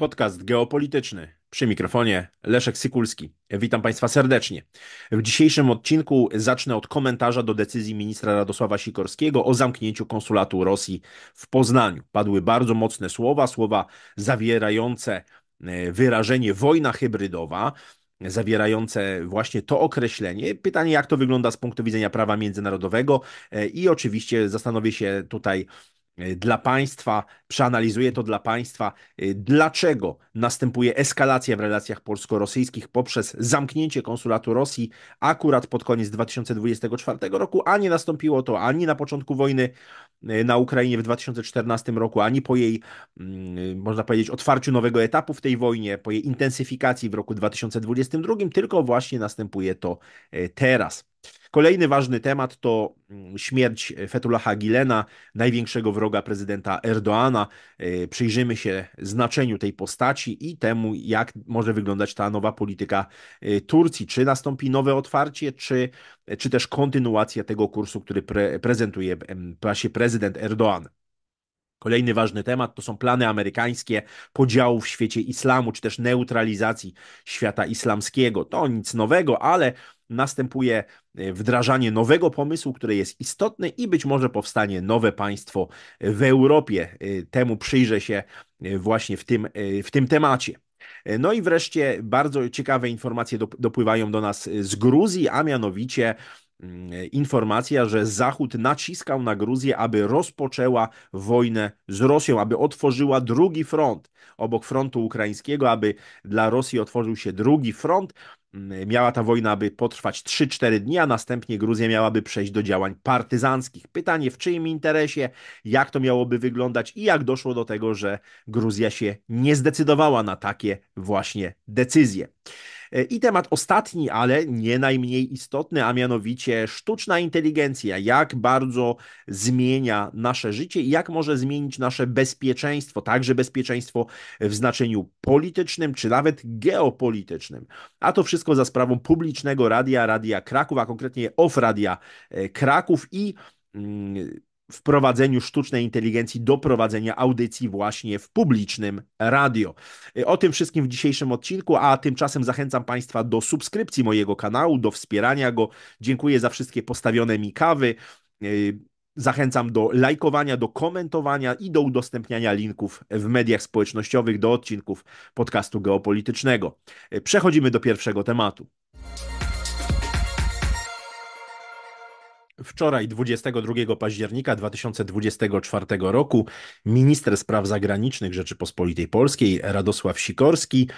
Podcast geopolityczny. Przy mikrofonie Leszek Sykulski. Witam Państwa serdecznie. W dzisiejszym odcinku zacznę od komentarza do decyzji ministra Radosława Sikorskiego o zamknięciu konsulatu Rosji w Poznaniu. Padły bardzo mocne słowa, słowa zawierające e, wyrażenie wojna hybrydowa zawierające właśnie to określenie. Pytanie, jak to wygląda z punktu widzenia prawa międzynarodowego, e, i oczywiście zastanowię się tutaj E, dla państwa, przeanalizuję to dla państwa, e, dlaczego następuje eskalacja w relacjach polsko-rosyjskich poprzez zamknięcie konsulatu Rosji akurat pod koniec 2024 roku, a nie nastąpiło to ani na początku wojny e, na Ukrainie w 2014 roku, ani po jej, mm, można powiedzieć, otwarciu nowego etapu w tej wojnie, po jej intensyfikacji w roku 2022, tylko właśnie następuje to teraz. Kolejny ważny temat to mm, śmierć e, Fethullaha Gilena, największego wroga prezydenta Erdoana. E, przyjrzymy się znaczeniu tej postaci i temu, jak może wyglądać ta nowa polityka e, Turcji. Czy nastąpi nowe otwarcie, czy, czy też kontynuacja tego kursu, który pre prezentuje właśnie prezydent Erdoan. Kolejny ważny temat to są plany amerykańskie podziału w świecie islamu, czy też neutralizacji świata islamskiego. To nic nowego, ale następuje E, wdrażanie nowego pomysłu, który jest istotny i być może powstanie nowe państwo w Europie. E, temu przyjrzę się e, właśnie w tym, w tym temacie. No i wreszcie bardzo ciekawe informacje dopływają do nas z Gruzji, a mianowicie Mm, e, informacja, że Zachód naciskał na Gruzję, aby rozpoczęła wojnę z Rosją, aby otworzyła drugi front obok frontu ukraińskiego, aby dla Rosji otworzył się drugi front. Mm, miała ta wojna by potrwać 3-4 dni, a następnie Gruzja miałaby przejść do działań partyzanckich. Pytanie, w czyim interesie, jak to miałoby wyglądać i jak doszło do tego, że Gruzja się nie zdecydowała na takie właśnie decyzje. E, I temat ostatni, ale nie najmniej istotny, a mianowicie sztuczna inteligencja. Jak bardzo zmienia nasze życie i jak może zmienić nasze bezpieczeństwo, także bezpieczeństwo w znaczeniu politycznym czy nawet geopolitycznym. A to wszystko za sprawą publicznego radia, Radia Kraków, a konkretnie OFF Radia e, Kraków i mm, wprowadzeniu sztucznej inteligencji do prowadzenia audycji właśnie w publicznym radio. Y, o tym wszystkim w dzisiejszym odcinku, a tymczasem zachęcam Państwa do subskrypcji mojego kanału, do wspierania go. Dziękuję za wszystkie postawione mi kawy. Y, zachęcam do lajkowania, do komentowania i do udostępniania linków w mediach społecznościowych do odcinków podcastu geopolitycznego. Y, przechodzimy do pierwszego tematu. Wczoraj, 22 października 2024 roku, minister spraw zagranicznych Rzeczypospolitej Polskiej Radosław Sikorski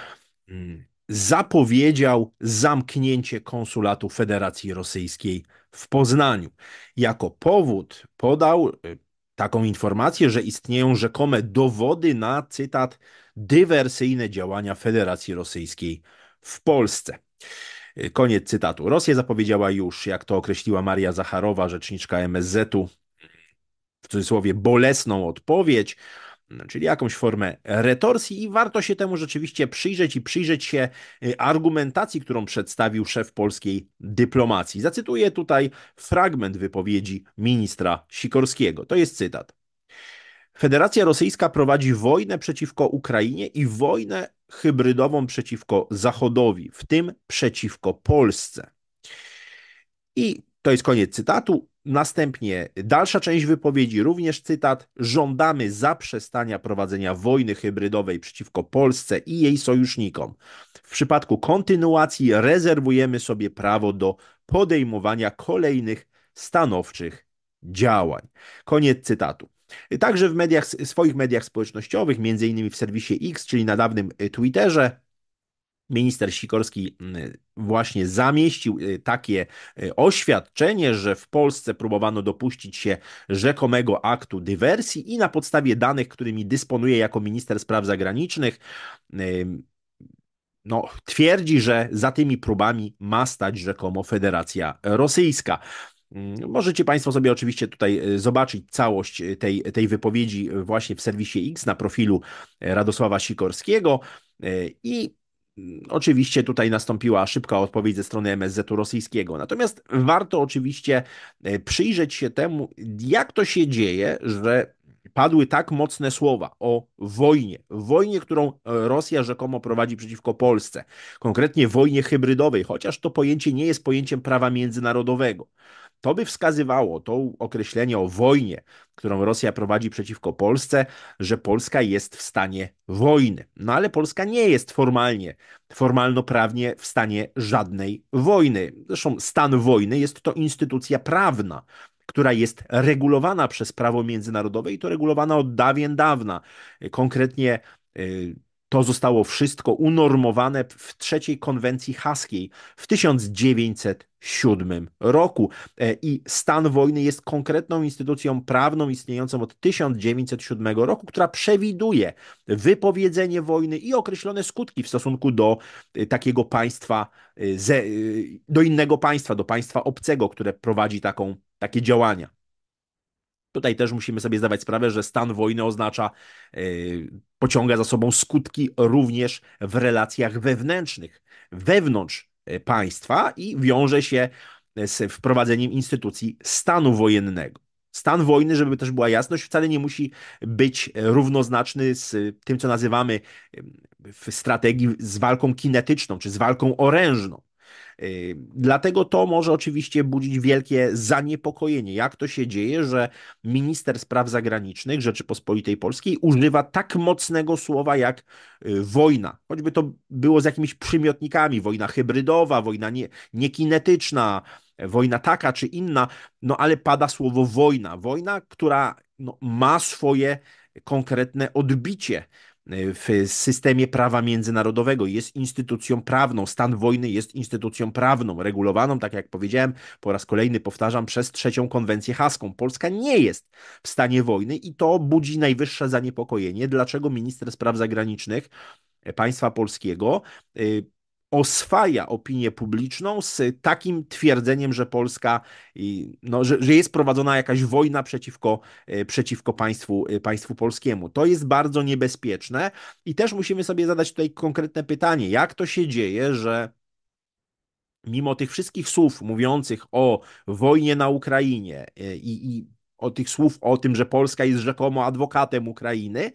mm, zapowiedział zamknięcie konsulatu Federacji Rosyjskiej w Poznaniu. Jako powód podał y, taką informację, że istnieją rzekome dowody na, cytat, dywersyjne działania Federacji Rosyjskiej w Polsce. Y, koniec cytatu. Rosja zapowiedziała już, jak to określiła Maria Zacharowa, rzeczniczka MSZ-u, w cudzysłowie bolesną odpowiedź, no, czyli jakąś formę retorsji i warto się temu rzeczywiście przyjrzeć i przyjrzeć się y, argumentacji, którą przedstawił szef polskiej dyplomacji. Zacytuję tutaj fragment wypowiedzi ministra Sikorskiego. To jest cytat. Federacja Rosyjska prowadzi wojnę przeciwko Ukrainie i wojnę hybrydową przeciwko Zachodowi, w tym przeciwko Polsce. I to jest koniec cytatu. Następnie dalsza część wypowiedzi, również cytat: Żądamy zaprzestania prowadzenia wojny hybrydowej przeciwko Polsce i jej sojusznikom. W przypadku kontynuacji rezerwujemy sobie prawo do podejmowania kolejnych stanowczych działań. Koniec cytatu. Także w mediach, swoich mediach społecznościowych, m.in. w serwisie X, czyli na dawnym y, Twitterze, Minister Sikorski mm, właśnie zamieścił y, takie y, oświadczenie, że w Polsce próbowano dopuścić się rzekomego aktu dywersji i na podstawie danych, którymi dysponuje jako minister spraw zagranicznych, no, twierdzi, że za tymi próbami ma stać rzekomo Federacja Rosyjska. Mm, możecie Państwo sobie oczywiście tutaj e, zobaczyć całość e, tej, tej wypowiedzi e, właśnie w serwisie X na profilu Radosława Sikorskiego i mm, Oczywiście tutaj nastąpiła szybka odpowiedź ze strony MSZ-u rosyjskiego. Natomiast warto oczywiście przyjrzeć się temu, jak to się dzieje, że padły tak mocne słowa o wojnie, wojnie, którą Rosja rzekomo prowadzi przeciwko Polsce, konkretnie wojnie hybrydowej, chociaż to pojęcie nie jest pojęciem prawa międzynarodowego. To by wskazywało, to określenie o wojnie, którą Rosja prowadzi przeciwko Polsce, że Polska jest w stanie wojny. No ale Polska nie jest formalnie, formalno-prawnie w stanie żadnej wojny. Zresztą stan wojny jest to instytucja prawna, która jest regulowana przez prawo międzynarodowe i to regulowana od dawien dawna. Konkretnie y, to zostało wszystko unormowane w trzeciej konwencji haskiej w 1907 roku e, i stan wojny jest konkretną instytucją prawną istniejącą od 1907 roku, która przewiduje wypowiedzenie wojny i określone skutki w stosunku do e, takiego państwa, e, do innego państwa, do państwa obcego, które prowadzi taką, takie działania. Tutaj też musimy sobie zdawać sprawę, że stan wojny oznacza, yy, pociąga za sobą skutki również w relacjach wewnętrznych, wewnątrz y, państwa i wiąże się y, z wprowadzeniem instytucji stanu wojennego. Stan wojny, żeby też była jasność, wcale nie musi być równoznaczny z tym, co nazywamy y, w strategii z walką kinetyczną czy z walką orężną. Y, dlatego to może oczywiście budzić wielkie zaniepokojenie, jak to się dzieje, że minister spraw zagranicznych Rzeczypospolitej Polskiej używa tak mocnego słowa jak y, wojna. Choćby to było z jakimiś przymiotnikami, wojna hybrydowa, wojna nie, niekinetyczna, wojna taka czy inna, no ale pada słowo wojna. Wojna, która no, ma swoje konkretne odbicie Y, w systemie prawa międzynarodowego, jest instytucją prawną. Stan wojny jest instytucją prawną, regulowaną, tak jak powiedziałem, po raz kolejny powtarzam, przez trzecią konwencję haską. Polska nie jest w stanie wojny i to budzi najwyższe zaniepokojenie, dlaczego minister spraw zagranicznych państwa polskiego y, oswaja opinię publiczną z takim twierdzeniem, że Polska, no, że, że, jest prowadzona jakaś wojna przeciwko, e, przeciwko państwu, e, państwu polskiemu. To jest bardzo niebezpieczne i też musimy sobie zadać tutaj konkretne pytanie, jak to się dzieje, że mimo tych wszystkich słów mówiących o wojnie na Ukrainie e, i, i o tych słów o tym, że Polska jest rzekomo adwokatem Ukrainy,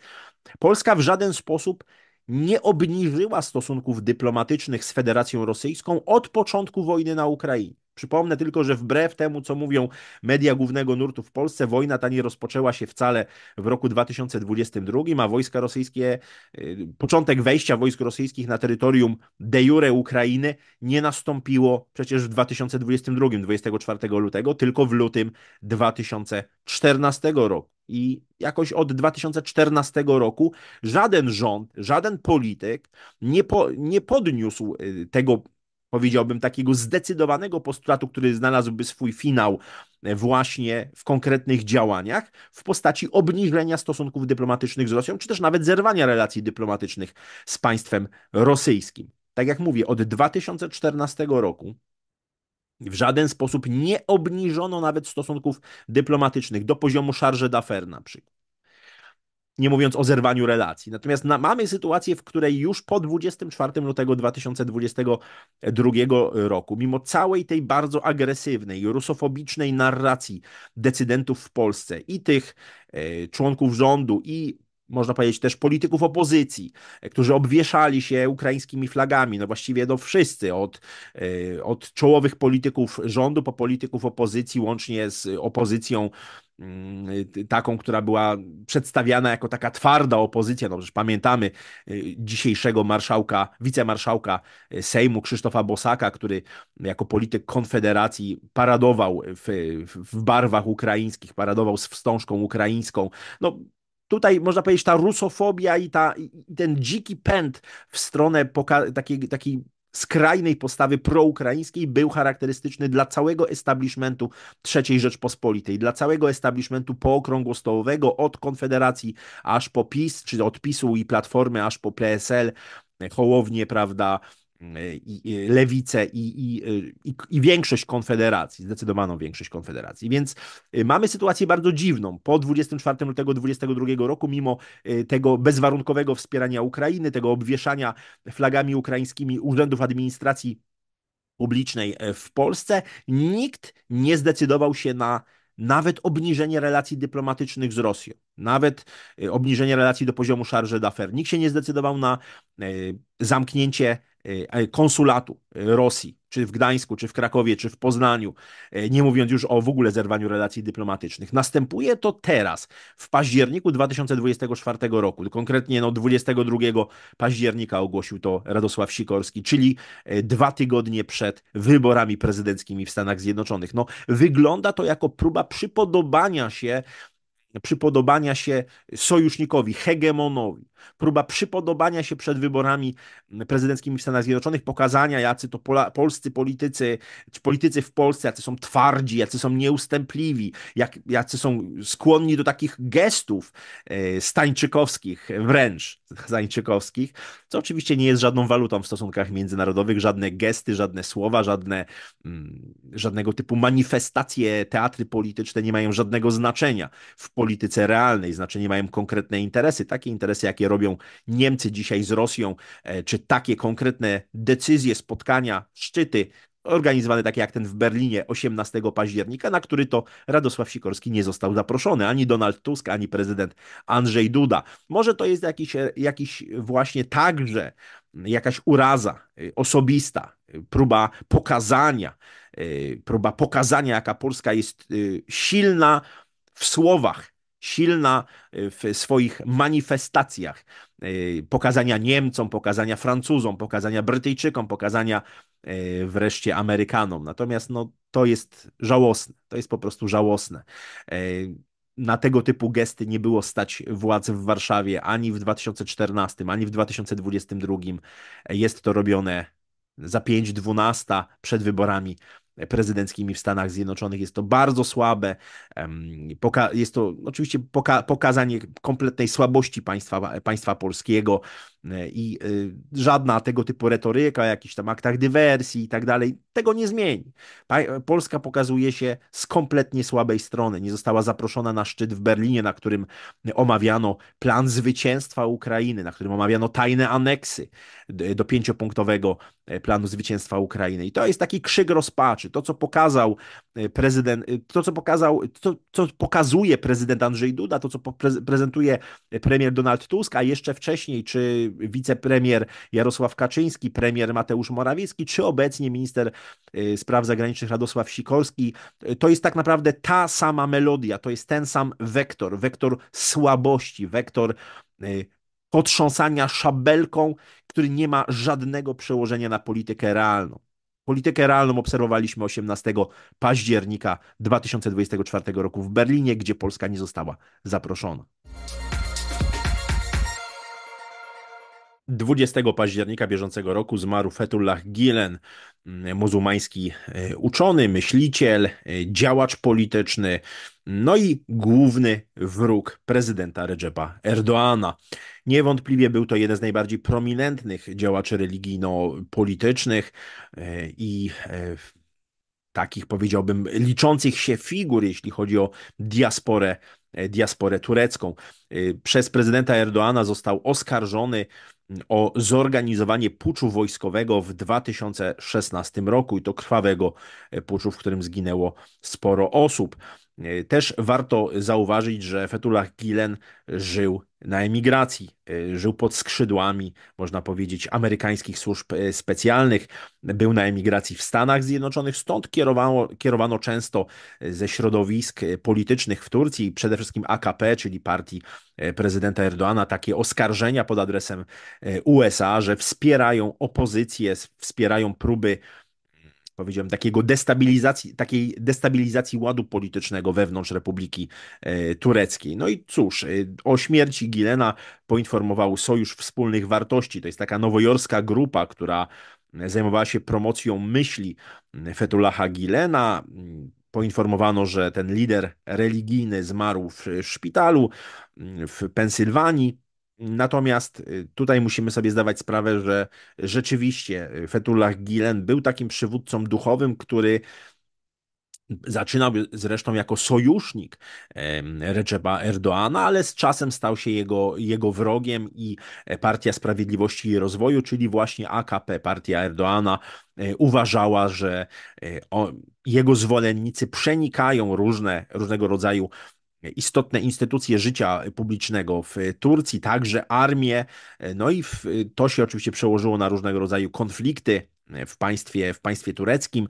Polska w żaden sposób nie obniżyła stosunków dyplomatycznych z Federacją Rosyjską od początku wojny na Ukrainie. Przypomnę tylko, że wbrew temu, co mówią media głównego nurtu w Polsce, wojna ta nie rozpoczęła się wcale w roku 2022, a wojska rosyjskie, y, początek wejścia wojsk rosyjskich na terytorium de jure Ukrainy nie nastąpiło przecież w 2022, 24 lutego, tylko w lutym 2014 roku. I jakoś od 2014 roku żaden rząd, żaden polityk nie, po, nie podniósł y, tego powiedziałbym, takiego zdecydowanego postulatu, który znalazłby swój finał e, właśnie w konkretnych działaniach w postaci obniżenia stosunków dyplomatycznych z Rosją, czy też nawet zerwania relacji dyplomatycznych z państwem rosyjskim. Tak jak mówię, od 2014 roku w żaden sposób nie obniżono nawet stosunków dyplomatycznych do poziomu charge d'affaires na przykład nie mówiąc o zerwaniu relacji. Natomiast na, mamy sytuację, w której już po 24 lutego 2022 roku, mimo całej tej bardzo agresywnej, rusofobicznej narracji decydentów w Polsce i tych y, członków rządu i można powiedzieć też polityków opozycji, e, którzy obwieszali się ukraińskimi flagami, no właściwie do no wszyscy, od, e, od czołowych polityków rządu po polityków opozycji, łącznie z opozycją Y, taką, która była przedstawiana jako taka twarda opozycja. No przecież pamiętamy y, dzisiejszego marszałka, wicemarszałka y, Sejmu Krzysztofa Bosaka, który jako polityk Konfederacji paradował w, w barwach ukraińskich, paradował z wstążką ukraińską. No, tutaj można powiedzieć ta rusofobia i, ta, i ten dziki pęd w stronę takiej, takiej skrajnej postawy proukraińskiej był charakterystyczny dla całego establishmentu III Rzeczpospolitej, dla całego establishmentu pookrągłostołowego od Konfederacji aż po PiS, czy od PiSu i Platformy aż po PSL, e, Hołownię, prawda, Mm, e, i lewicę i, i, e, i, i, większość konfederacji, zdecydowaną większość konfederacji. Więc e, mamy sytuację bardzo dziwną. Po 24 lutego 2022 roku, mimo tego bezwarunkowego wspierania Ukrainy, tego obwieszania flagami ukraińskimi urzędów administracji publicznej w Polsce, nikt nie zdecydował się na nawet obniżenie relacji dyplomatycznych z Rosją, nawet obniżenie relacji do poziomu szarży d'affaires. Nikt się nie zdecydował na zamknięcie E, e, konsulatu e, Rosji, czy w Gdańsku, czy w Krakowie, czy w Poznaniu, nie mówiąc już o w ogóle zerwaniu relacji dyplomatycznych. Następuje to teraz, w październiku 2024 roku, konkretnie no 22 października ogłosił to Radosław Sikorski, czyli dwa tygodnie przed wyborami prezydenckimi w Stanach Zjednoczonych. No, wygląda to jako próba przypodobania się przypodobania się sojusznikowi, hegemonowi, próba przypodobania się przed wyborami prezydenckimi w Stanach Zjednoczonych, pokazania, jacy to pola, polscy politycy, czy politycy w Polsce, jacy są twardzi, jacy są nieustępliwi, jak, jacy są skłonni do takich gestów e, stańczykowskich, wręcz stańczykowskich, co oczywiście nie jest żadną walutą w stosunkach międzynarodowych, żadne gesty, żadne słowa, żadne, mm, żadnego typu manifestacje, teatry polityczne nie mają żadnego znaczenia w polityce polityce realnej, znaczy nie mają konkretne interesy, takie interesy, jakie robią Niemcy dzisiaj z Rosją, e, czy takie konkretne decyzje, spotkania, szczyty, organizowane takie jak ten w Berlinie 18 października, na który to Radosław Sikorski nie został zaproszony, ani Donald Tusk, ani prezydent Andrzej Duda. Może to jest jakiś, e, jakiś właśnie także jakaś uraza e, osobista, próba pokazania, próba pokazania, jaka Polska jest silna w słowach, silna y, w swoich manifestacjach y, pokazania Niemcom, pokazania Francuzom, pokazania Brytyjczykom, pokazania y, wreszcie Amerykanom. Natomiast no, to jest żałosne, to jest po prostu żałosne. Na tego typu gesty nie było stać władz w Warszawie ani w 2014, ani w 2022. Jest to robione za 5-12 przed wyborami prezydenckimi w Stanach Zjednoczonych. Jest to bardzo słabe. Jest to oczywiście pokazanie kompletnej słabości państwa, państwa polskiego. E, i e, żadna tego typu retoryka o tam aktach dywersji i tak dalej, tego nie zmieni. E, Polska pokazuje się z kompletnie słabej strony. Nie została zaproszona na szczyt w Berlinie, na którym omawiano plan zwycięstwa Ukrainy, na którym omawiano tajne aneksy do pięciopunktowego planu zwycięstwa Ukrainy. I to jest taki krzyk rozpaczy. To, co pokazał E, prezydent, e, to co pokazał, to co pokazuje prezydent Andrzej Duda, to co prezentuje premier Donald Tusk, a jeszcze wcześniej czy wicepremier Jarosław Kaczyński, premier Mateusz Morawiecki, czy obecnie minister e, spraw zagranicznych Radosław Sikorski, to jest tak naprawdę ta sama melodia, to jest ten sam wektor, wektor słabości, wektor potrząsania szabelką, który nie ma żadnego przełożenia na politykę realną. Politykę realną obserwowaliśmy 18 października 2024 roku w Berlinie, gdzie Polska nie została zaproszona. 20 października bieżącego roku zmarł Fethullah Gilen, muzułmański e, uczony, myśliciel, e, działacz polityczny, no i główny wróg prezydenta Recepa Erdoana. Niewątpliwie był to jeden z najbardziej prominentnych działaczy religijno-politycznych e, i e, takich powiedziałbym liczących się figur, jeśli chodzi o diasporę, e, diasporę turecką. Przez prezydenta Erdoana został oskarżony mm, o zorganizowanie puczu wojskowego w 2016 roku i to krwawego puczu, w którym zginęło sporo osób. Y, też warto zauważyć, że Fetullah Gilen żył na emigracji, y, żył pod skrzydłami, można powiedzieć, amerykańskich służb y, specjalnych, był na emigracji w Stanach Zjednoczonych, stąd kierowano, kierowano często ze środowisk politycznych w Turcji, przede wszystkim AKP, czyli partii prezydenta Erdoana, takie oskarżenia pod adresem USA, że wspierają opozycję, wspierają próby powiedziałem, takiego destabilizacji, takiej destabilizacji ładu politycznego wewnątrz Republiki e, Tureckiej. No i cóż, e, o śmierci Gilena poinformował Sojusz Wspólnych Wartości. To jest taka nowojorska grupa, która e, zajmowała się promocją myśli Fetulaha Gilena. Mm, poinformowano, że ten lider religijny zmarł w szpitalu w Pensylwanii. Natomiast y, tutaj musimy sobie zdawać sprawę, że rzeczywiście y, Fetullah Gilen był takim przywódcą duchowym, który Zaczynał zresztą jako sojusznik Recep'a Erdoana, ale z czasem stał się jego, jego wrogiem i e, Partia Sprawiedliwości i Rozwoju, czyli właśnie AKP, partia Erdoana, e, uważała, że e, jego zwolennicy przenikają różne, różnego rodzaju istotne instytucje życia publicznego w Turcji, także armię. No i to się oczywiście przełożyło na różnego rodzaju konflikty w państwie, w państwie tureckim.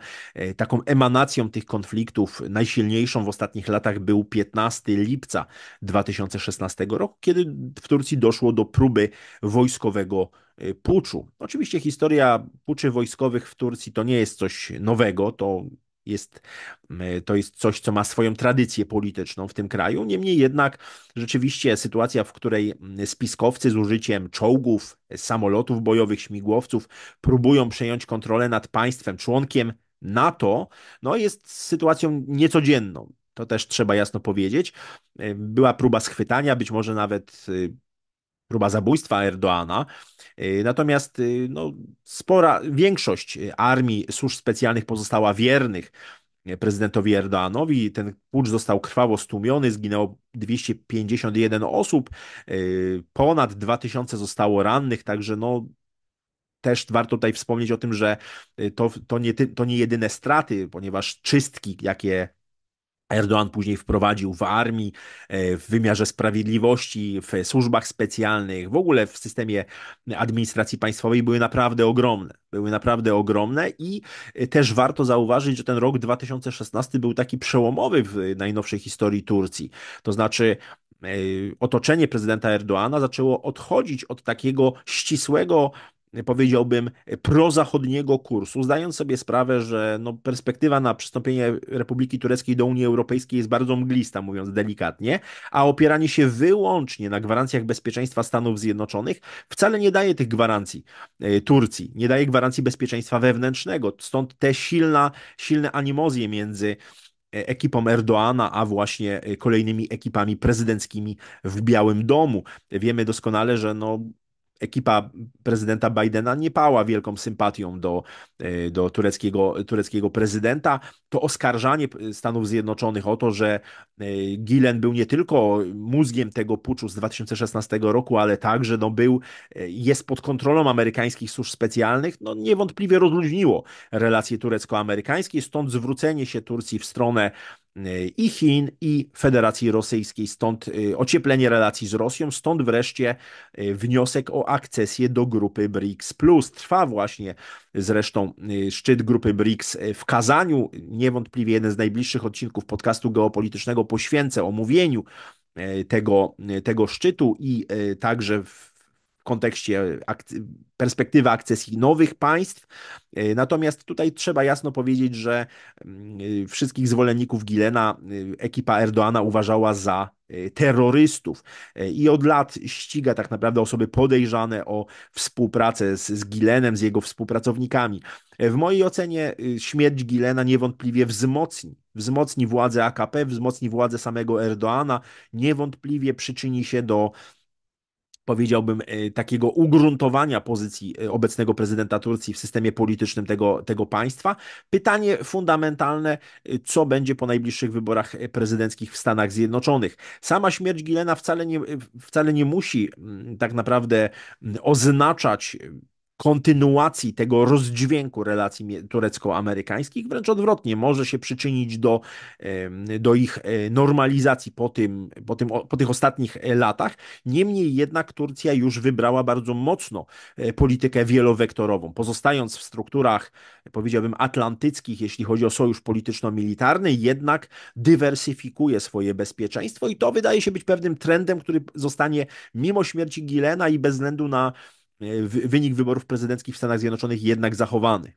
Taką emanacją tych konfliktów najsilniejszą w ostatnich latach był 15 lipca 2016 roku, kiedy w Turcji doszło do próby wojskowego y, puczu. Oczywiście historia puczy wojskowych w Turcji to nie jest coś nowego, to jest, to jest coś, co ma swoją tradycję polityczną w tym kraju. Niemniej jednak rzeczywiście sytuacja, w której spiskowcy z użyciem czołgów, samolotów bojowych, śmigłowców próbują przejąć kontrolę nad państwem członkiem NATO, no jest sytuacją niecodzienną. To też trzeba jasno powiedzieć. E, była próba schwytania, być może nawet y, próba zabójstwa Erdoana. E, natomiast e, no, spora większość armii służb specjalnych pozostała wiernych e, prezydentowi Erdoanowi. Ten pucz został krwawo stłumiony, zginęło 251 osób, ponad 2000 zostało rannych, także no też warto tutaj wspomnieć o tym, że to, to, nie, to nie jedyne straty, ponieważ czystki, jakie Erdoğan później wprowadził w armii, e, w wymiarze sprawiedliwości, w służbach specjalnych, w ogóle w systemie administracji państwowej były naprawdę ogromne. Były naprawdę ogromne i e, też warto zauważyć, że ten rok 2016 był taki przełomowy w najnowszej historii Turcji. To znaczy, e, otoczenie prezydenta Erdoana zaczęło odchodzić od takiego ścisłego E, powiedziałbym, e, prozachodniego kursu, zdając sobie sprawę, że no, perspektywa na przystąpienie Republiki Tureckiej do Unii Europejskiej jest bardzo mglista, mówiąc delikatnie, a opieranie się wyłącznie na gwarancjach bezpieczeństwa Stanów Zjednoczonych wcale nie daje tych gwarancji e, Turcji, nie daje gwarancji bezpieczeństwa wewnętrznego, stąd te silna, silne animozje między ekipą Erdoana, a właśnie kolejnymi ekipami prezydenckimi w Białym Domu. Wiemy doskonale, że no, ekipa prezydenta Bidena nie pała wielką sympatią do, e, do tureckiego, tureckiego prezydenta, to oskarżanie Stanów Zjednoczonych o to, że e, Gilen był nie tylko mózgiem tego puczu z 2016 roku, ale także no, był, e, jest pod kontrolą amerykańskich służb specjalnych, no, niewątpliwie rozluźniło relacje turecko-amerykańskie, stąd zwrócenie się Turcji w stronę Y, i Chin, i Federacji Rosyjskiej, stąd y, ocieplenie relacji z Rosją, stąd wreszcie y, wniosek o akcesję do grupy BRICS. Trwa właśnie zresztą szczyt grupy BRICS w Kazaniu. Niewątpliwie jeden z najbliższych odcinków podcastu geopolitycznego poświęcę omówieniu tego, tego szczytu i także w kontekście akty perspektywy akcesji nowych państw. E, natomiast tutaj trzeba jasno powiedzieć, że mm, e, wszystkich zwolenników Gilena e, ekipa Erdoana uważała za terrorystów i od lat ściga tak naprawdę osoby podejrzane o współpracę z, z Gilenem, z jego współpracownikami. W mojej ocenie śmierć Gilena niewątpliwie wzmocni, wzmocni władzę AKP, wzmocni władzę samego Erdoana, niewątpliwie przyczyni się do powiedziałbym, e, takiego ugruntowania pozycji e, obecnego prezydenta Turcji w systemie politycznym tego, tego państwa. Pytanie fundamentalne, e, co będzie po najbliższych wyborach prezydenckich w Stanach Zjednoczonych. Sama śmierć Gilena wcale nie, wcale nie musi mm, tak naprawdę mm, oznaczać kontynuacji tego rozdźwięku relacji turecko-amerykańskich, wręcz odwrotnie, może się przyczynić do, do ich e, normalizacji po, tym, po, tym, po tych ostatnich e, latach. Niemniej jednak Turcja już wybrała bardzo mocno e, politykę wielowektorową, pozostając w strukturach, powiedziałbym, atlantyckich, jeśli chodzi o sojusz polityczno-militarny, jednak dywersyfikuje swoje bezpieczeństwo i to wydaje się być pewnym trendem, który zostanie mimo śmierci Gilena i bez względu na E, wynik wyborów prezydenckich w Stanach Zjednoczonych jednak zachowany.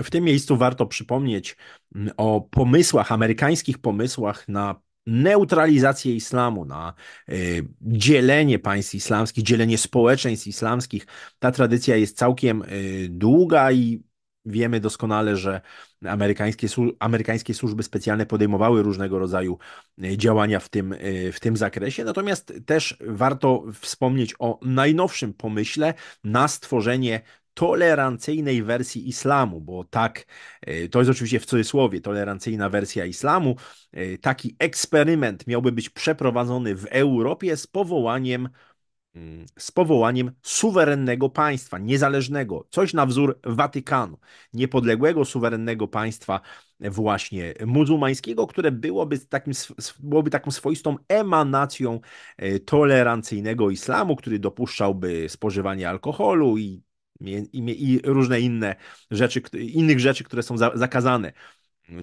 W tym miejscu warto przypomnieć mm, o pomysłach, amerykańskich pomysłach na neutralizację islamu, na e, dzielenie państw islamskich, dzielenie społeczeństw islamskich. Ta tradycja jest całkiem e, długa i wiemy doskonale, że amerykańskie, amerykańskie służby specjalne podejmowały różnego rodzaju e, działania w tym, e, w tym zakresie. Natomiast też warto wspomnieć o najnowszym pomyśle na stworzenie tolerancyjnej wersji islamu, bo tak, e, to jest oczywiście w cudzysłowie tolerancyjna wersja islamu. Taki eksperyment miałby być przeprowadzony w Europie z powołaniem Mm, z powołaniem suwerennego państwa, niezależnego, coś na wzór Watykanu, niepodległego, suwerennego państwa e, właśnie muzułmańskiego, które byłoby, takim, byłoby taką swoistą emanacją e, tolerancyjnego islamu, który dopuszczałby spożywanie alkoholu i, i, i różne inne rzeczy, innych rzeczy, które są zakazane,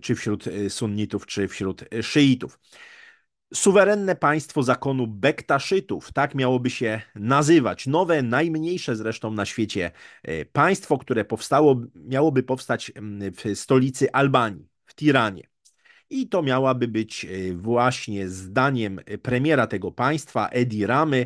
czy wśród e, sunnitów, czy wśród szyitów. Suwerenne państwo zakonu Bektaszytów, tak miałoby się nazywać. Nowe, najmniejsze zresztą na świecie e, państwo, które powstało, miałoby powstać w stolicy Albanii, w Tiranie. I to miałaby być e, właśnie zdaniem e, premiera tego państwa, Edi Ramy,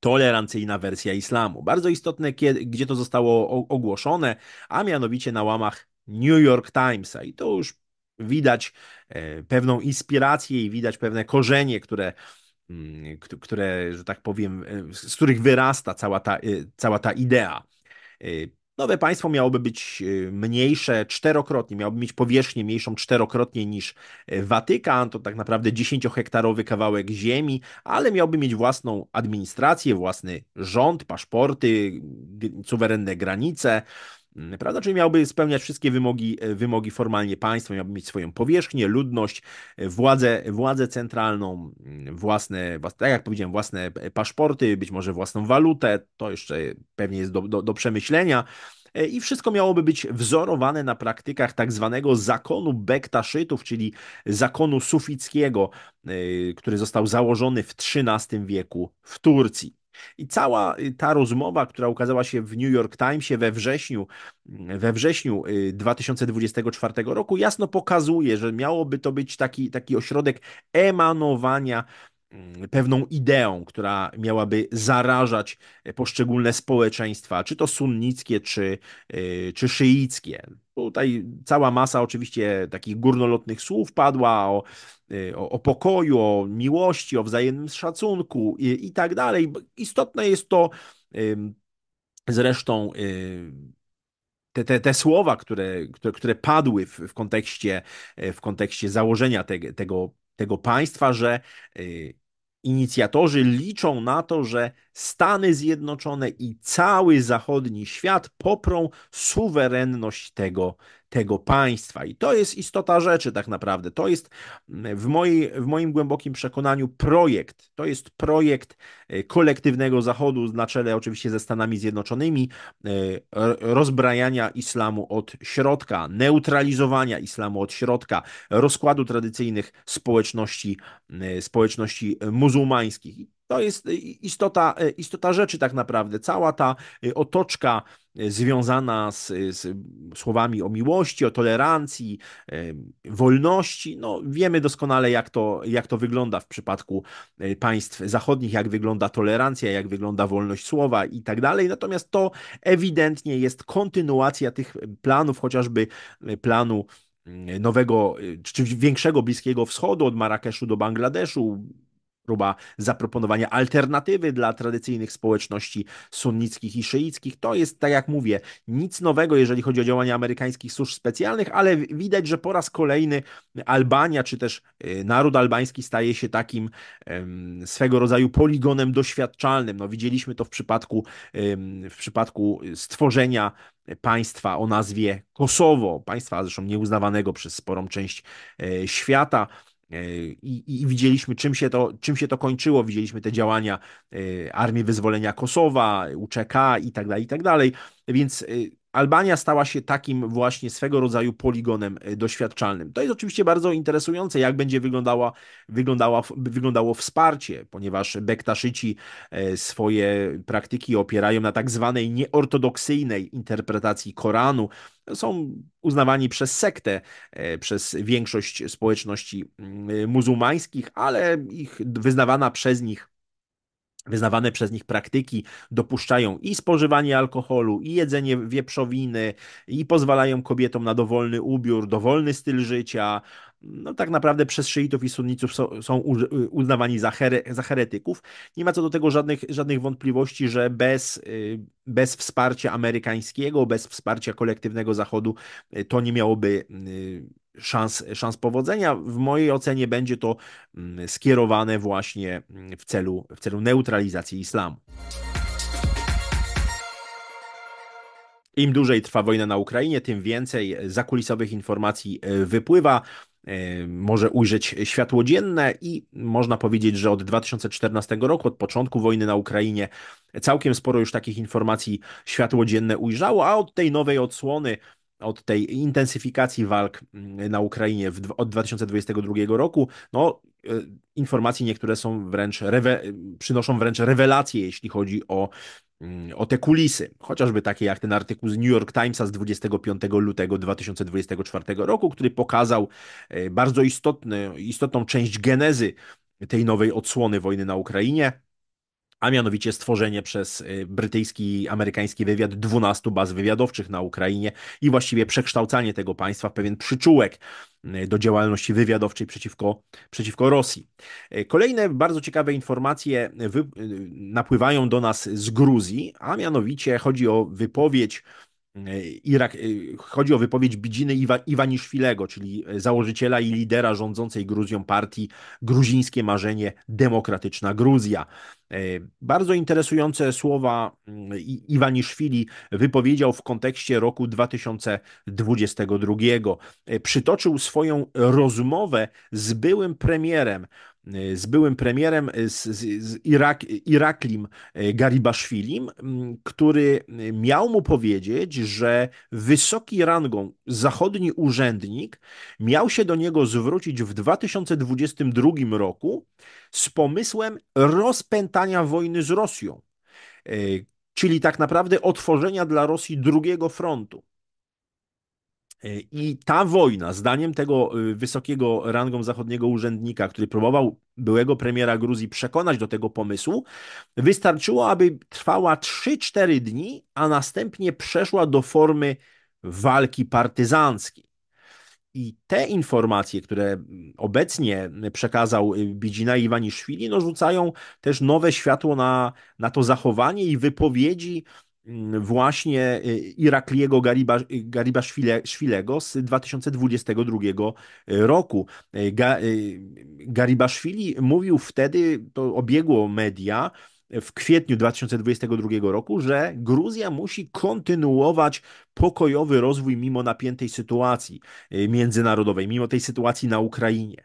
tolerancyjna wersja islamu. Bardzo istotne, gdzie to zostało ogłoszone, a mianowicie na łamach New York Timesa. I to już widać e, pewną inspirację i widać pewne korzenie, które, mm, które że tak powiem, e, z których wyrasta cała ta, e, cała ta idea. Nowe państwo miałoby być mniejsze czterokrotnie, miałoby mieć powierzchnię mniejszą czterokrotnie niż Watykan, to tak naprawdę dziesięciohektarowy kawałek ziemi, ale miałby mieć własną administrację, własny rząd, paszporty, suwerenne granice. Mm, prawda? Czyli miałby spełniać wszystkie wymogi, e, wymogi formalnie państwa, miałby mieć swoją powierzchnię, ludność, e, władzę, władzę centralną, mm, własne, tak jak powiedziałem, własne e, paszporty, być może własną walutę, to jeszcze pewnie jest do, do, do przemyślenia. I wszystko miałoby być wzorowane na praktykach tak zwanego zakonu Bektaszytów, czyli zakonu sufickiego, który został założony w XIII wieku w Turcji. I cała y, ta rozmowa, która ukazała się w New York Timesie we wrześniu, mm, we wrześniu 2024 y, roku, jasno pokazuje, że miałoby to być taki, taki ośrodek emanowania mm, pewną ideą, która miałaby zarażać poszczególne społeczeństwa, czy to sunnickie, czy, y, czy szyickie. Tutaj cała masa oczywiście takich górnolotnych słów padła o, y, o, o pokoju, o miłości, o wzajemnym szacunku i, i tak dalej. Istotne jest to zresztą y, te, te, te słowa, które, które, które padły w, w, kontekście, y, w kontekście założenia te, tego, tego państwa, że inicjatorzy liczą na to, że Stany Zjednoczone i cały zachodni świat poprą suwerenność tego, tego państwa. I to jest istota rzeczy, tak naprawdę. To jest mm, w, mojej, w moim głębokim przekonaniu projekt. To jest projekt e, kolektywnego Zachodu, na czele oczywiście ze Stanami Zjednoczonymi, e, rozbrajania islamu od środka, neutralizowania islamu od środka, rozkładu tradycyjnych społeczności, e, społeczności muzułmańskich. To jest y, istota, y, istota rzeczy tak naprawdę. Cała ta y, otoczka związana z, z, słowami o miłości, o tolerancji, wolności. No, wiemy doskonale, jak to, jak to wygląda w przypadku państw zachodnich, jak wygląda tolerancja, jak wygląda wolność słowa i tak dalej. Natomiast to ewidentnie jest kontynuacja tych planów, chociażby planu nowego, czy większego Bliskiego Wschodu, od Marrakeszu do Bangladeszu, próba zaproponowania alternatywy dla tradycyjnych społeczności sunnickich i szyickich. To jest, tak jak mówię, nic nowego, jeżeli chodzi o działania amerykańskich służb specjalnych, ale widać, że po raz kolejny Albania, czy też y, naród albański staje się takim swego rodzaju poligonem doświadczalnym. No, widzieliśmy to w przypadku, w przypadku stworzenia państwa o nazwie Kosowo, państwa zresztą nieuznawanego przez sporą część e, świata. E, I, I, widzieliśmy, czym się, to, czym się to kończyło. Widzieliśmy te działania e, Armii Wyzwolenia Kosowa, uczeka i tak dalej, i tak dalej. Więc e, Albania stała się takim właśnie swego rodzaju poligonem doświadczalnym. To jest oczywiście bardzo interesujące, jak będzie wyglądała, wyglądała, wyglądało wsparcie, ponieważ Bektaszyci swoje praktyki opierają na tak zwanej nieortodoksyjnej interpretacji Koranu, są uznawani przez sektę, e, przez większość społeczności mm, muzułmańskich, ale ich wyznawana przez nich Wyznawane przez nich praktyki dopuszczają i spożywanie alkoholu, i jedzenie wieprzowiny, i pozwalają kobietom na dowolny ubiór, dowolny styl życia. No, tak naprawdę przez szyitów i sunniców są, są y, uznawani za, here, za heretyków. Nie ma co do tego żadnych, żadnych wątpliwości, że bez, y, bez wsparcia amerykańskiego, bez wsparcia kolektywnego Zachodu y, to nie miałoby szans, szans powodzenia. W mojej ocenie będzie to mm, skierowane właśnie mm, w celu, w celu neutralizacji islamu. Im dłużej trwa wojna na Ukrainie, tym więcej zakulisowych informacji e, wypływa. E, może ujrzeć światło dzienne, i można powiedzieć, że od 2014 roku, od początku wojny na Ukrainie, całkiem sporo już takich informacji światło dzienne ujrzało, a od tej nowej odsłony od tej intensyfikacji walk mm, na Ukrainie w, od 2022 roku, no e, informacji niektóre są wręcz, rewe, przynoszą wręcz rewelacje, jeśli chodzi o, mm, o te kulisy. Chociażby takie jak ten artykuł z New York Timesa z 25 lutego 2024 roku, który pokazał e, bardzo istotny, istotną część genezy tej nowej odsłony wojny na Ukrainie a mianowicie stworzenie przez y, brytyjski i amerykański wywiad 12 baz wywiadowczych na Ukrainie i właściwie przekształcanie tego państwa w pewien przyczółek y, do działalności wywiadowczej przeciwko, przeciwko Rosji. Y, kolejne bardzo ciekawe informacje wy, napływają do nas z Gruzji, a mianowicie chodzi o wypowiedź Irak, chodzi o wypowiedź Bidziny Iwa, Iwaniszwilego, czyli założyciela i lidera rządzącej Gruzją partii Gruzińskie Marzenie Demokratyczna Gruzja. E, bardzo interesujące słowa mm, Iwaniszwili wypowiedział w kontekście roku 2022. E, przytoczył swoją rozmowę z byłym premierem e, z byłym premierem z, z Irak, Iraklim Garibaszwilim, który miał mu powiedzieć, że wysoki rangą zachodni urzędnik miał się do niego zwrócić w 2022 roku z pomysłem rozpętania zaprzestania wojny z Rosją, e, czyli tak naprawdę otworzenia dla Rosji drugiego frontu. E, I ta wojna, zdaniem tego e, wysokiego rangą zachodniego urzędnika, który próbował byłego premiera Gruzji przekonać do tego pomysłu, wystarczyło, aby trwała 3-4 dni, a następnie przeszła do formy walki partyzanckiej. I te informacje, które mm, obecnie mm, przekazał y, Bidzina i Iwaniszwili, no rzucają też nowe światło na, na to zachowanie i wypowiedzi mm, właśnie y, Irakliego Gariba, y, Gariba Szwile, Szwilego z 2022 roku. Ga, Szwili mówił wtedy, to obiegło media, w kwietniu 2022 roku, że Gruzja musi kontynuować pokojowy rozwój mimo napiętej sytuacji y, międzynarodowej, mimo tej sytuacji na Ukrainie.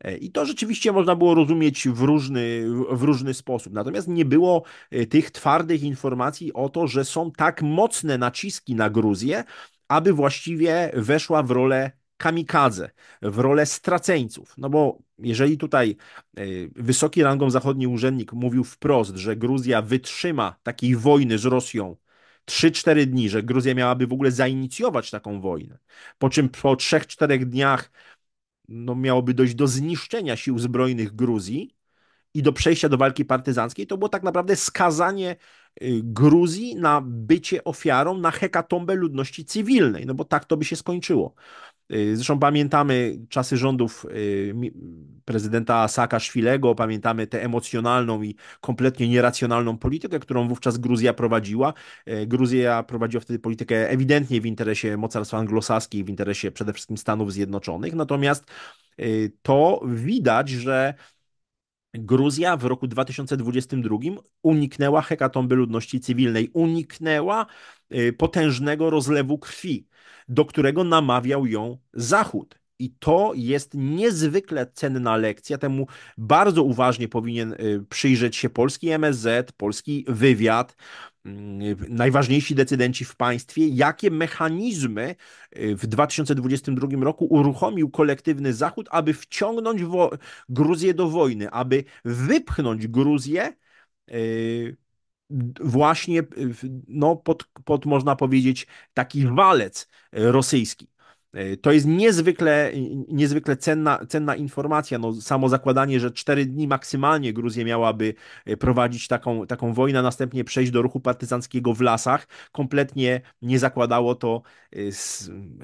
E, I to rzeczywiście można było rozumieć w różny, w różny sposób. Natomiast nie było y, tych twardych informacji o to, że są tak mocne naciski na Gruzję, aby właściwie weszła w rolę kamikadze, w rolę straceńców. No bo jeżeli tutaj e, wysoki rangą zachodni urzędnik mówił wprost, że Gruzja wytrzyma takiej wojny z Rosją 3-4 dni, że Gruzja miałaby w ogóle zainicjować taką wojnę, po czym po 3-4 dniach no, miałoby dojść do zniszczenia sił zbrojnych Gruzji i do przejścia do walki partyzanckiej, to było tak naprawdę skazanie y, Gruzji na bycie ofiarą, na hekatombę ludności cywilnej, no bo tak to by się skończyło. Y, zresztą pamiętamy czasy rządów y, prezydenta Saakaszwilego, pamiętamy tę emocjonalną i kompletnie nieracjonalną politykę, którą wówczas Gruzja prowadziła. Y, Gruzja prowadziła wtedy politykę ewidentnie w interesie mocarstw anglosaskich, w interesie przede wszystkim Stanów Zjednoczonych. Natomiast to widać, że Gruzja w roku 2022 uniknęła hekatomby ludności cywilnej, uniknęła potężnego rozlewu krwi do którego namawiał ją Zachód. I to jest niezwykle cenna lekcja. Temu bardzo uważnie powinien y, przyjrzeć się polski MSZ, polski wywiad, mm, najważniejsi decydenci w państwie, jakie mechanizmy y, w 2022 roku uruchomił kolektywny Zachód, aby wciągnąć Gruzję do wojny, aby wypchnąć Gruzję y, właśnie no, pod, pod, można powiedzieć, taki walec rosyjski. E, to jest niezwykle, niezwykle cenna, cenna informacja. No, samo zakładanie, że cztery dni maksymalnie Gruzja miałaby e, prowadzić taką, taką wojnę, a następnie przejść do ruchu partyzanckiego w lasach, kompletnie nie zakładało to e,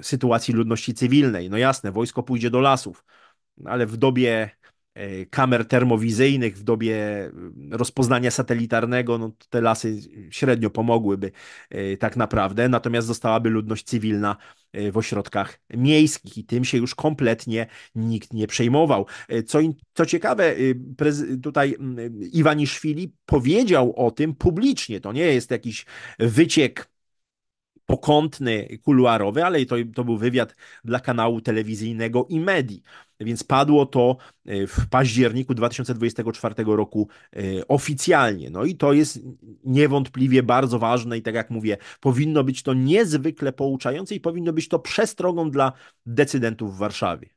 sytuacji ludności cywilnej. No jasne, wojsko pójdzie do lasów, ale w dobie E, kamer termowizyjnych w dobie mm, rozpoznania satelitarnego, no te lasy średnio pomogłyby e, tak naprawdę, natomiast zostałaby ludność cywilna e, w ośrodkach miejskich i tym się już kompletnie nikt nie przejmował. Co, co ciekawe, y, tutaj mm, Iwaniszwili powiedział o tym publicznie, to nie jest jakiś wyciek pokątny, kuluarowy, ale to, to był wywiad dla kanału telewizyjnego i medii. Więc padło to e, w październiku 2024 roku e, oficjalnie. No i to jest niewątpliwie bardzo ważne i tak jak mówię, powinno być to niezwykle pouczające i powinno być to przestrogą dla decydentów w Warszawie.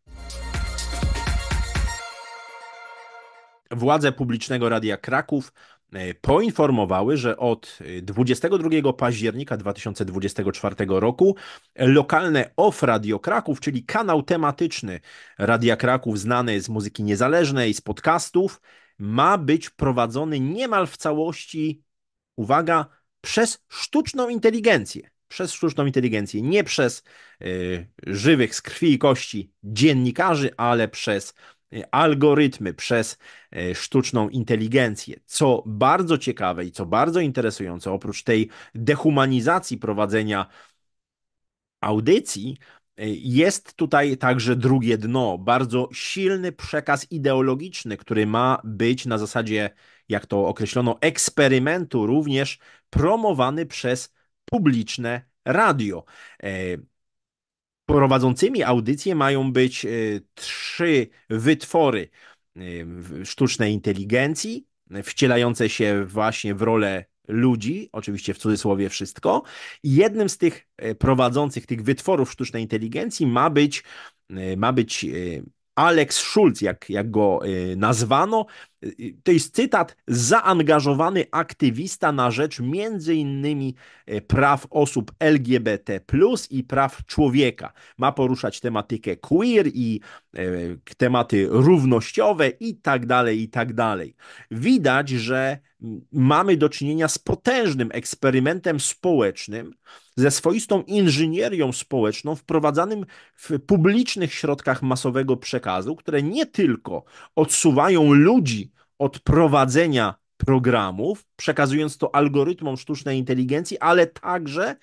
Władze publicznego Radia Kraków E, poinformowały, że od 22 e, października 2024 roku lokalne OFF Radio Kraków, czyli kanał tematyczny Radia Kraków znany z muzyki niezależnej, z podcastów, ma być prowadzony niemal w całości, uwaga, przez sztuczną inteligencję. Przez sztuczną inteligencję, nie przez y, żywych z krwi i kości dziennikarzy, ale przez Y, algorytmy, przez y, sztuczną inteligencję. Co bardzo ciekawe i co bardzo interesujące, oprócz tej dehumanizacji prowadzenia audycji, y, jest tutaj także drugie dno, bardzo silny przekaz ideologiczny, który ma być na zasadzie, jak to określono, eksperymentu, również promowany przez publiczne radio prowadzącymi audycję mają być e, trzy wytwory e, sztucznej inteligencji, wcielające się właśnie w rolę ludzi, oczywiście w cudzysłowie wszystko. I jednym z tych e, prowadzących tych wytworów sztucznej inteligencji ma być, ma być Alex Schulz, jak, jak go nazwano to jest cytat, zaangażowany aktywista na rzecz między innymi e, praw osób LGBT i praw człowieka. Ma poruszać tematykę queer i e, tematy równościowe i tak dalej, i tak dalej. Widać, że mamy do czynienia z potężnym eksperymentem społecznym, ze swoistą inżynierią społeczną wprowadzanym w publicznych środkach masowego przekazu, które nie tylko odsuwają ludzi od prowadzenia programów, przekazując to algorytmom sztucznej inteligencji, ale także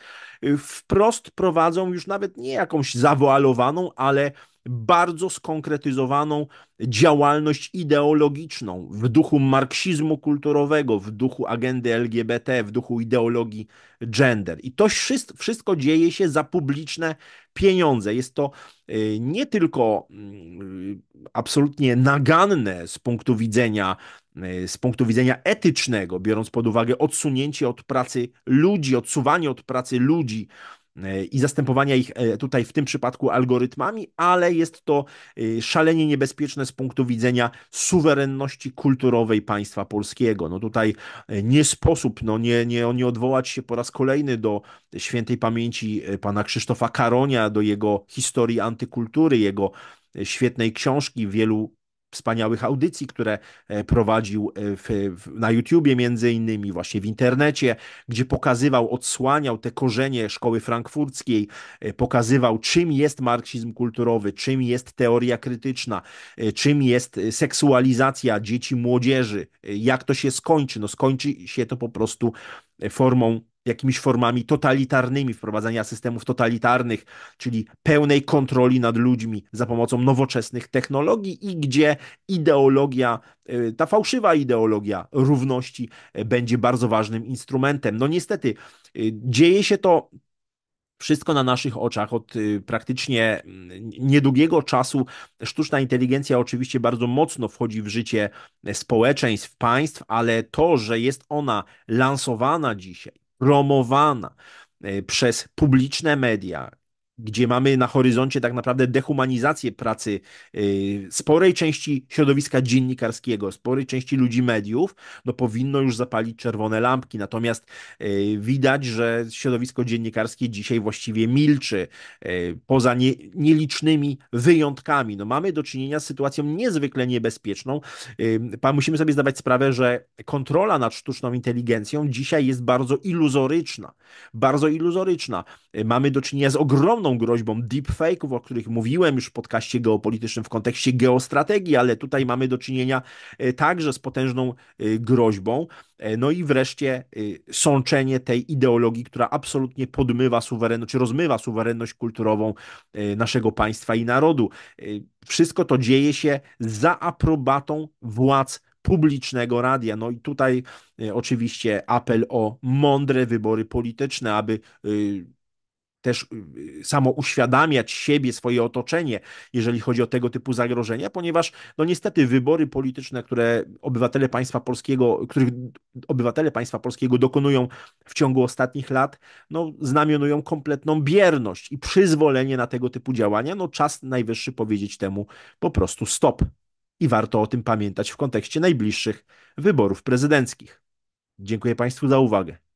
y, wprost prowadzą już nawet nie jakąś zawoalowaną, ale bardzo skonkretyzowaną działalność ideologiczną w duchu marksizmu kulturowego, w duchu agendy LGBT, w duchu ideologii gender. I to wszystko dzieje się za publiczne pieniądze. Jest to y, nie tylko y, absolutnie naganne z punktu widzenia y, z punktu widzenia etycznego, biorąc pod uwagę odsunięcie od pracy ludzi, odsuwanie od pracy ludzi E, i zastępowania ich e, tutaj w tym przypadku algorytmami, ale jest to e, szalenie niebezpieczne z punktu widzenia suwerenności kulturowej państwa polskiego. No tutaj nie sposób no nie, nie, nie odwołać się po raz kolejny do świętej pamięci pana Krzysztofa Karonia, do jego historii antykultury, jego świetnej książki, wielu wspaniałych audycji, które e, prowadził e, w, w, na YouTubie między innymi, właśnie w internecie, gdzie pokazywał, odsłaniał te korzenie szkoły frankfurckiej, e, pokazywał czym jest marksizm kulturowy, czym jest teoria krytyczna, czym jest seksualizacja dzieci, młodzieży, jak to się skończy. No skończy się to po prostu formą jakimiś formami totalitarnymi, wprowadzania systemów totalitarnych, czyli pełnej kontroli nad ludźmi za pomocą nowoczesnych technologii i gdzie ideologia, y, ta fałszywa ideologia równości y, będzie bardzo ważnym instrumentem. No niestety, y, dzieje się to wszystko na naszych oczach od praktycznie mm, niedługiego czasu. Sztuczna inteligencja oczywiście bardzo mocno wchodzi w życie społeczeństw, państw, ale to, że jest ona lansowana dzisiaj, promowana e, przez publiczne media, gdzie mamy na horyzoncie tak naprawdę dehumanizację pracy y, sporej części środowiska dziennikarskiego, sporej części ludzi mediów, no powinno już zapalić czerwone lampki. Natomiast y, widać, że środowisko dziennikarskie dzisiaj właściwie milczy, y, poza nie, nielicznymi wyjątkami. No mamy do czynienia z sytuacją niezwykle niebezpieczną. Musimy sobie zdawać sprawę, że kontrola nad sztuczną inteligencją dzisiaj jest bardzo iluzoryczna. Bardzo iluzoryczna. Mamy do czynienia z ogromną groźbą deepfake'ów, o których mówiłem już w podcaście geopolitycznym w kontekście geostrategii, ale tutaj mamy do czynienia e, także z potężną e, groźbą. E, no i wreszcie sączenie tej ideologii, która absolutnie podmywa suwerenność, czy rozmywa suwerenność kulturową naszego państwa i narodu. Wszystko to dzieje się za aprobatą władz publicznego radia. No i tutaj oczywiście apel o mądre wybory polityczne, aby y, też y, samo uświadamiać siebie, swoje otoczenie, jeżeli chodzi o tego typu zagrożenia, ponieważ no niestety wybory polityczne, które obywatele państwa polskiego, których obywatele państwa polskiego dokonują w ciągu ostatnich lat, no znamionują kompletną bierność i przyzwolenie na tego typu działania. No czas najwyższy powiedzieć temu po prostu stop. I warto o tym pamiętać w kontekście najbliższych wyborów prezydenckich. Dziękuję Państwu za uwagę.